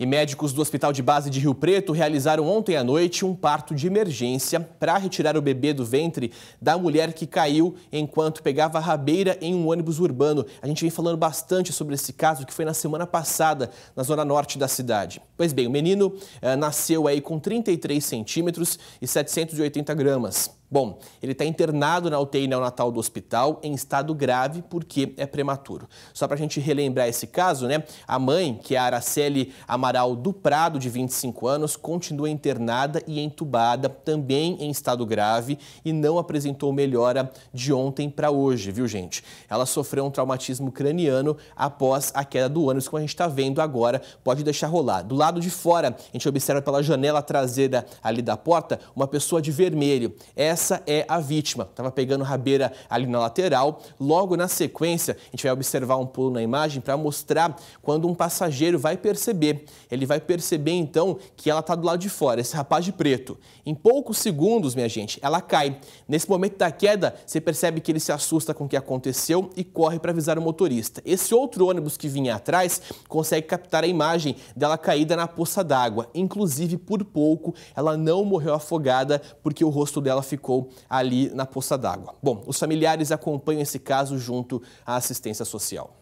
E médicos do Hospital de Base de Rio Preto realizaram ontem à noite um parto de emergência para retirar o bebê do ventre da mulher que caiu enquanto pegava a rabeira em um ônibus urbano. A gente vem falando bastante sobre esse caso que foi na semana passada, na zona norte da cidade. Pois bem, o menino eh, nasceu aí com 33 centímetros e 780 gramas. Bom, ele está internado na UTI neonatal do hospital em estado grave porque é prematuro. Só para a gente relembrar esse caso, né? A mãe, que é a Araceli Amaral do Prado, de 25 anos, continua internada e entubada, também em estado grave e não apresentou melhora de ontem para hoje, viu, gente? Ela sofreu um traumatismo craniano após a queda do ônibus, como a gente está vendo agora, pode deixar rolar. Do lado de fora, a gente observa pela janela traseira ali da porta uma pessoa de vermelho essa é a vítima. Estava pegando rabeira ali na lateral. Logo na sequência, a gente vai observar um pulo na imagem para mostrar quando um passageiro vai perceber. Ele vai perceber então que ela está do lado de fora, esse rapaz de preto. Em poucos segundos, minha gente, ela cai. Nesse momento da queda, você percebe que ele se assusta com o que aconteceu e corre para avisar o motorista. Esse outro ônibus que vinha atrás consegue captar a imagem dela caída na poça d'água. Inclusive, por pouco, ela não morreu afogada porque o rosto dela ficou ficou ali na poça d'água. Bom, os familiares acompanham esse caso junto à assistência social.